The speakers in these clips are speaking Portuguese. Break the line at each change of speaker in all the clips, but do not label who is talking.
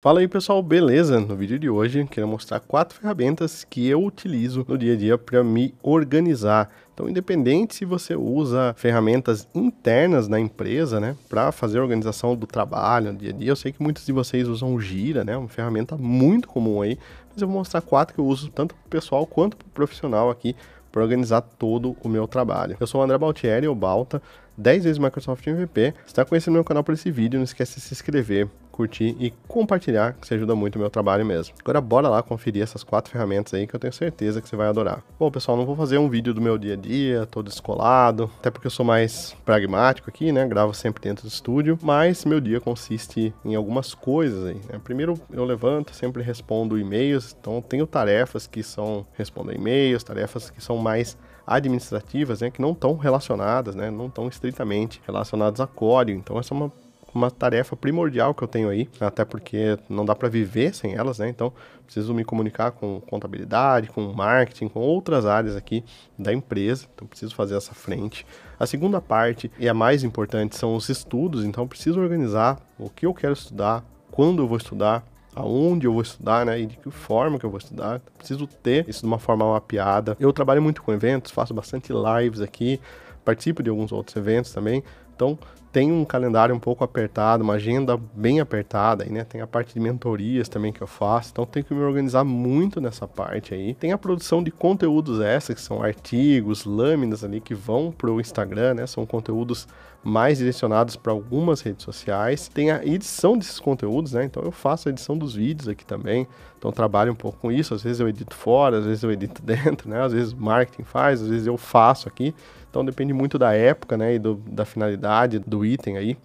Fala aí pessoal, beleza? No vídeo de hoje quero mostrar quatro ferramentas que eu utilizo no dia a dia para me organizar. Então, independente se você usa ferramentas internas na empresa, né, para fazer a organização do trabalho no dia a dia, eu sei que muitos de vocês usam o Gira, né, uma ferramenta muito comum aí, mas eu vou mostrar quatro que eu uso tanto para o pessoal quanto para o profissional aqui para organizar todo o meu trabalho. Eu sou o André Baltieri, ou Balta, 10 vezes Microsoft MVP. Se está conhecendo meu canal por esse vídeo, não esquece de se inscrever curtir e compartilhar, que isso ajuda muito o meu trabalho mesmo. Agora bora lá conferir essas quatro ferramentas aí que eu tenho certeza que você vai adorar. Bom, pessoal, não vou fazer um vídeo do meu dia a dia, todo descolado, até porque eu sou mais pragmático aqui, né? Gravo sempre dentro do estúdio, mas meu dia consiste em algumas coisas aí, né? Primeiro eu levanto, sempre respondo e-mails, então tenho tarefas que são responder e-mails, tarefas que são mais administrativas, né, que não estão relacionadas, né, não estão estritamente relacionadas a código. Então essa é uma uma tarefa primordial que eu tenho aí, até porque não dá para viver sem elas, né? Então, preciso me comunicar com contabilidade, com marketing, com outras áreas aqui da empresa. Então, preciso fazer essa frente. A segunda parte, e a mais importante, são os estudos. Então, preciso organizar o que eu quero estudar, quando eu vou estudar, aonde eu vou estudar, né? E de que forma que eu vou estudar. Então, preciso ter isso de uma forma mapeada. Eu trabalho muito com eventos, faço bastante lives aqui, participo de alguns outros eventos também. Então, tem um calendário um pouco apertado, uma agenda bem apertada aí, né? Tem a parte de mentorias também que eu faço, então tenho que me organizar muito nessa parte aí. Tem a produção de conteúdos essa, que são artigos, lâminas ali que vão pro Instagram, né? São conteúdos mais direcionados para algumas redes sociais. Tem a edição desses conteúdos, né? Então eu faço a edição dos vídeos aqui também. Então trabalho um pouco com isso. Às vezes eu edito fora, às vezes eu edito dentro, né? Às vezes marketing faz, às vezes eu faço aqui. Então depende muito da época, né? E do, da finalidade do do item aí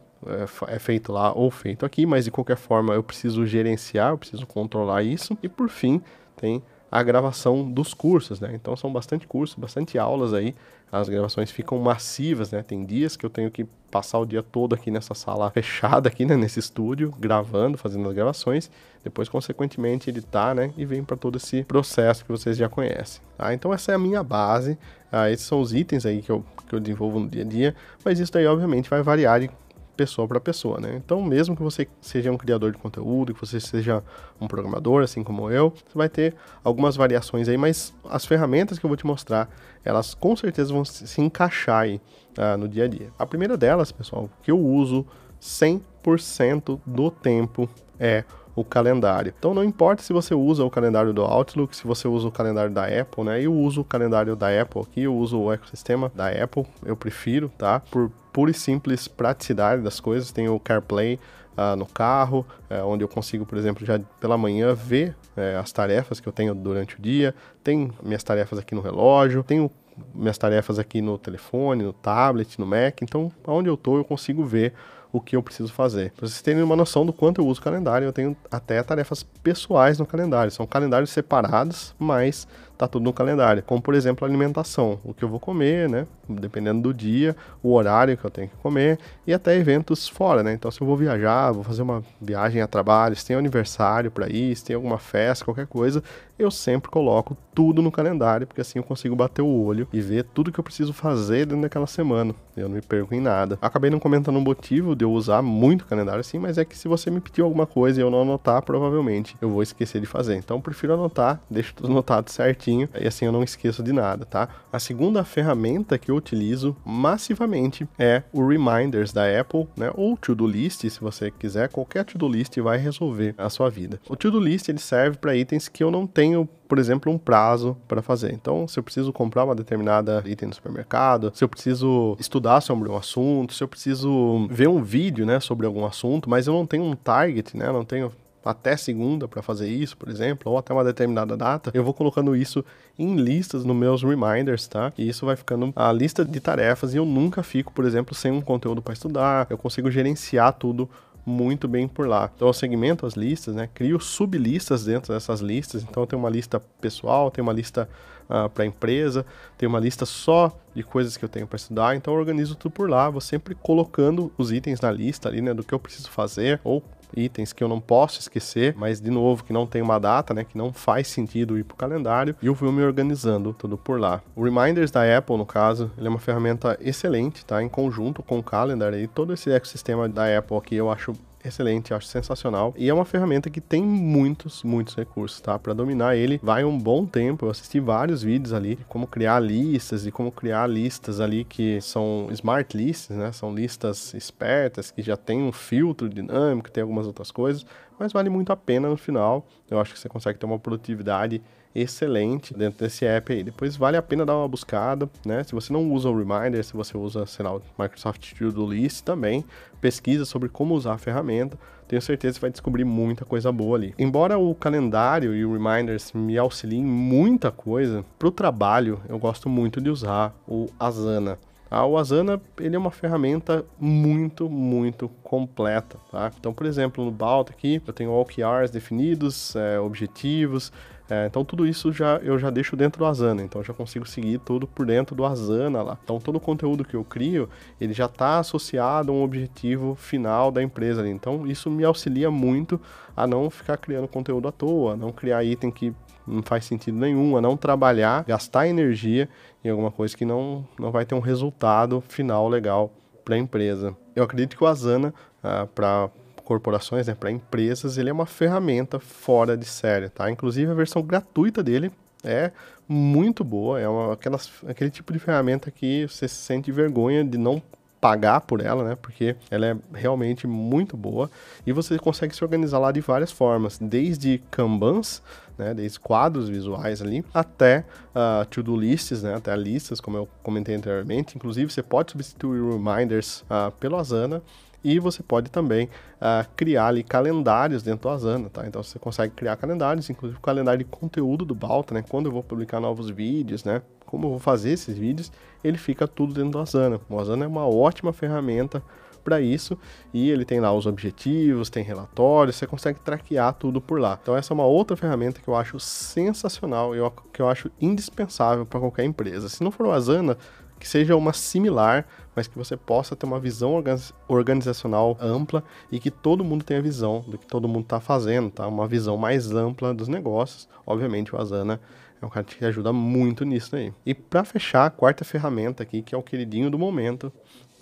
é, é feito lá ou feito aqui, mas de qualquer forma eu preciso gerenciar, eu preciso controlar isso. E por fim, tem a gravação dos cursos, né? Então são bastante cursos, bastante aulas aí. As gravações ficam massivas, né? Tem dias que eu tenho que passar o dia todo aqui nessa sala fechada aqui, né? Nesse estúdio, gravando, fazendo as gravações. Depois, consequentemente, editar, tá, né? E vem para todo esse processo que vocês já conhecem. Tá? Então essa é a minha base. Ah, esses são os itens aí que eu, que eu desenvolvo no dia a dia. Mas isso daí, obviamente, vai variar de pessoa para pessoa, né? Então, mesmo que você seja um criador de conteúdo, que você seja um programador, assim como eu, você vai ter algumas variações aí, mas as ferramentas que eu vou te mostrar, elas com certeza vão se encaixar aí ah, no dia a dia. A primeira delas, pessoal, que eu uso 100% do tempo é o calendário. Então não importa se você usa o calendário do Outlook, se você usa o calendário da Apple, né? Eu uso o calendário da Apple aqui, eu uso o ecossistema da Apple, eu prefiro, tá? Por pura e simples praticidade das coisas, tem o CarPlay, Uh, no carro, uh, onde eu consigo, por exemplo, já pela manhã ver uh, as tarefas que eu tenho durante o dia, tem minhas tarefas aqui no relógio, tenho minhas tarefas aqui no telefone, no tablet, no Mac, então aonde eu estou eu consigo ver o que eu preciso fazer. Pra vocês terem uma noção do quanto eu uso o calendário, eu tenho até tarefas pessoais no calendário. São calendários separados, mas tá tudo no calendário. Como, por exemplo, a alimentação, o que eu vou comer, né? Dependendo do dia, o horário que eu tenho que comer e até eventos fora, né? Então, se eu vou viajar, vou fazer uma viagem a trabalho, se tem aniversário para ir, se tem alguma festa, qualquer coisa, eu sempre coloco tudo no calendário, porque assim eu consigo bater o olho e ver tudo que eu preciso fazer dentro daquela semana. Eu não me perco em nada. Acabei não comentando o motivo de eu usar muito calendário assim, mas é que se você me pediu alguma coisa e eu não anotar, provavelmente eu vou esquecer de fazer. Então, eu prefiro anotar, deixo tudo anotado certo certinho, e assim eu não esqueço de nada, tá? A segunda ferramenta que eu utilizo massivamente é o Reminders da Apple, né? Ou To-Do List, se você quiser, qualquer To-Do List vai resolver a sua vida. O To-Do List ele serve para itens que eu não tenho por exemplo, um prazo para fazer. Então, se eu preciso comprar uma determinada item no supermercado, se eu preciso estudar sobre um assunto, se eu preciso ver um vídeo, né, sobre algum assunto, mas eu não tenho um target, né, não tenho até segunda para fazer isso, por exemplo, ou até uma determinada data, eu vou colocando isso em listas nos meus reminders, tá? E isso vai ficando a lista de tarefas e eu nunca fico, por exemplo, sem um conteúdo para estudar, eu consigo gerenciar tudo muito bem por lá. Então eu segmento as listas, né? Crio sublistas dentro dessas listas. Então eu tenho uma lista pessoal, tenho uma lista uh, ah, para empresa, tenho uma lista só de coisas que eu tenho para estudar. Então eu organizo tudo por lá. Vou sempre colocando os itens na lista ali, né? Do que eu preciso fazer ou itens que eu não posso esquecer, mas de novo que não tem uma data, né, que não faz sentido ir para o calendário, e eu vou me organizando tudo por lá. O Reminders da Apple, no caso, ele é uma ferramenta excelente, tá? Em conjunto com o Calendar e todo esse ecossistema da Apple aqui, eu acho excelente, acho sensacional. E é uma ferramenta que tem muitos, muitos recursos, tá? Para dominar ele, vai um bom tempo. Eu assisti vários vídeos ali de como criar listas e como criar listas ali que são smart lists, né? São listas espertas que já tem um filtro dinâmico, tem algumas outras coisas, mas vale muito a pena no final. Eu acho que você consegue ter uma produtividade excelente dentro desse app aí. Depois vale a pena dar uma buscada, né? Se você não usa o Reminder, se você usa, sei lá, o Microsoft To Do List também, pesquisa sobre como usar a ferramenta. Tenho certeza que vai descobrir muita coisa boa ali. Embora o calendário e o Reminders me auxiliem muita coisa, para o trabalho eu gosto muito de usar o Asana. Ah, o Asana ele é uma ferramenta muito, muito completa. Tá? Então, por exemplo, no balto aqui, eu tenho OKRs definidos, é, objetivos, é, então tudo isso já eu já deixo dentro do Asana, então eu já consigo seguir tudo por dentro do Asana lá. Então todo o conteúdo que eu crio, ele já está associado a um objetivo final da empresa ali. Então isso me auxilia muito a não ficar criando conteúdo à toa, não criar item que não faz sentido nenhum, a não trabalhar, gastar energia em alguma coisa que não, não vai ter um resultado final legal para a empresa. Eu acredito que o Asana, ah, para corporações, né, para empresas, ele é uma ferramenta fora de série, tá? Inclusive a versão gratuita dele é muito boa, é uma, aquelas, aquele tipo de ferramenta que você se sente vergonha de não pagar por ela, né? Porque ela é realmente muito boa e você consegue se organizar lá de várias formas, desde Kanbans, né? Desde quadros visuais ali, até uh, to-do lists, né? Até listas, como eu comentei anteriormente. Inclusive, você pode substituir reminders uh, ah, pelo Asana e você pode também uh, criar ali calendários dentro do Asana, tá? Então você consegue criar calendários, inclusive o calendário de conteúdo do Balta, né? Quando eu vou publicar novos vídeos, né? Como eu vou fazer esses vídeos, ele fica tudo dentro do Asana. O Asana é uma ótima ferramenta para isso e ele tem lá os objetivos, tem relatórios, você consegue traquear tudo por lá. Então essa é uma outra ferramenta que eu acho sensacional, e que eu acho indispensável para qualquer empresa. Se não for o Asana, que seja uma similar, mas que você possa ter uma visão organizacional ampla e que todo mundo tenha visão do que todo mundo está fazendo, tá? Uma visão mais ampla dos negócios. Obviamente, o Asana é um cara que ajuda muito nisso aí. E para fechar, a quarta ferramenta aqui, que é o queridinho do momento,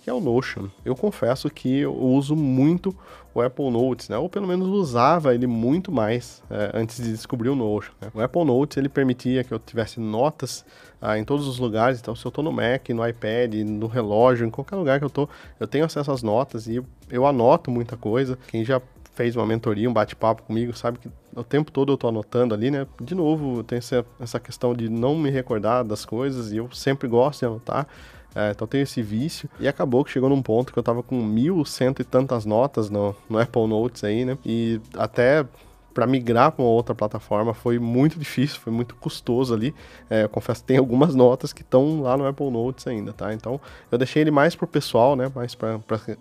que é o Notion. Eu confesso que eu uso muito o Apple Notes, né? Ou pelo menos usava ele muito mais é, antes de descobrir o Notion. Né? O Apple Notes ele permitia que eu tivesse notas ah, em todos os lugares. Então, se eu estou no Mac, no iPad, no relógio, em qualquer lugar que eu estou, eu tenho acesso às notas e eu anoto muita coisa. Quem já fez uma mentoria, um bate-papo comigo, sabe que o tempo todo eu tô anotando ali, né? De novo, tem essa, essa questão de não me recordar das coisas e eu sempre gosto de anotar. É, então tenho esse vício. E acabou que chegou num ponto que eu tava com mil cento e tantas notas no, no Apple Notes aí, né? E até para migrar para uma outra plataforma foi muito difícil, foi muito custoso ali. É, eu confesso que tem algumas notas que estão lá no Apple Notes ainda, tá? Então eu deixei ele mais pro pessoal, né? Mais para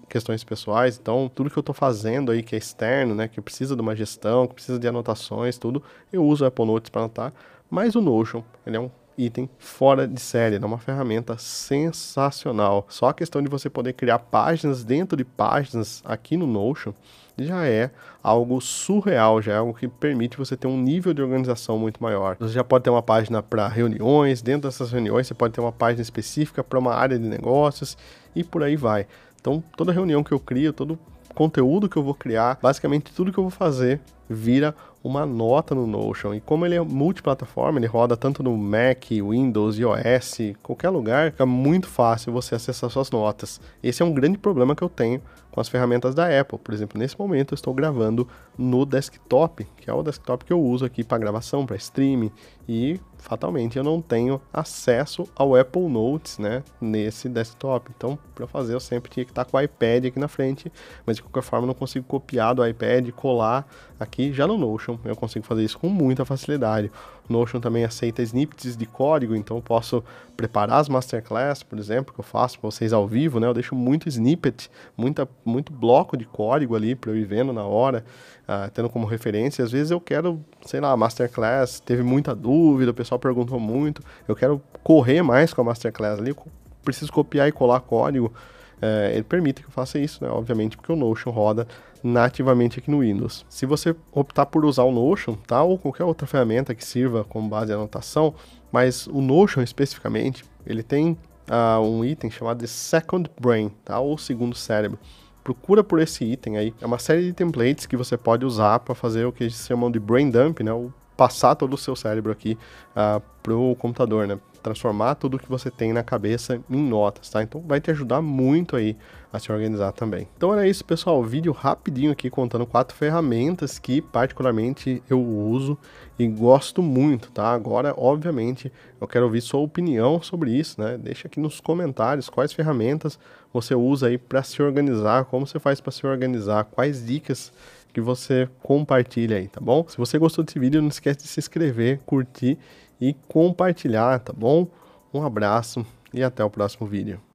questões pessoais. Então tudo que eu estou fazendo aí que é externo, né? Que precisa de uma gestão, que precisa de anotações, tudo, eu uso o Apple Notes para anotar. Mas o Notion, ele é um item fora de série. É uma ferramenta sensacional. Só a questão de você poder criar páginas dentro de páginas aqui no Notion já é algo surreal, já é algo que permite você ter um nível de organização muito maior. Você já pode ter uma página para reuniões, dentro dessas reuniões você pode ter uma página específica para uma área de negócios e por aí vai. Então, toda reunião que eu crio, todo conteúdo que eu vou criar, basicamente tudo que eu vou fazer vira uma nota no Notion. E como ele é multiplataforma, ele roda tanto no Mac, Windows, iOS, qualquer lugar, fica muito fácil você acessar suas notas. Esse é um grande problema que eu tenho com as ferramentas da Apple. Por exemplo, nesse momento eu estou gravando no desktop, que é o desktop que eu uso aqui para gravação, para streaming, e fatalmente eu não tenho acesso ao Apple Notes, né, nesse desktop. Então, para fazer eu sempre tinha que estar com o iPad aqui na frente, mas de qualquer forma eu não consigo copiar do iPad e colar aqui já no Notion. Eu consigo fazer isso com muita facilidade. Notion também aceita snippets de código, então eu posso preparar as masterclass, por exemplo, que eu faço para vocês ao vivo, né? Eu deixo muito snippet, muita muito bloco de código ali para eu ir vendo na hora, uh, tendo como referência. Às vezes eu quero, sei lá, masterclass, teve muita dúvida, o pessoal perguntou muito, eu quero correr mais com a masterclass ali, preciso copiar e colar código. Eh, ele permite que eu faça isso, né? Obviamente, porque o Notion roda nativamente aqui no Windows. Se você optar por usar o Notion, tá? Ou qualquer outra ferramenta que sirva como base de anotação, mas o Notion especificamente, ele tem uh, um item chamado de Second Brain, tá? Ou segundo cérebro procura por esse item aí. É uma série de templates que você pode usar para fazer o que eles chamam de brain dump, né? O passar todo o seu cérebro aqui uh, pro computador, né? Transformar tudo que você tem na cabeça em notas, tá? Então vai te ajudar muito aí a se organizar também. Então era isso, pessoal. Vídeo rapidinho aqui contando quatro ferramentas que particularmente eu uso e gosto muito, tá? Agora, obviamente, eu quero ouvir sua opinião sobre isso, né? Deixa aqui nos comentários quais ferramentas você usa aí para se organizar, como você faz para se organizar, quais dicas que você compartilha aí, tá bom? Se você gostou desse vídeo, não esquece de se inscrever, curtir e compartilhar, tá bom? Um abraço e até o próximo vídeo.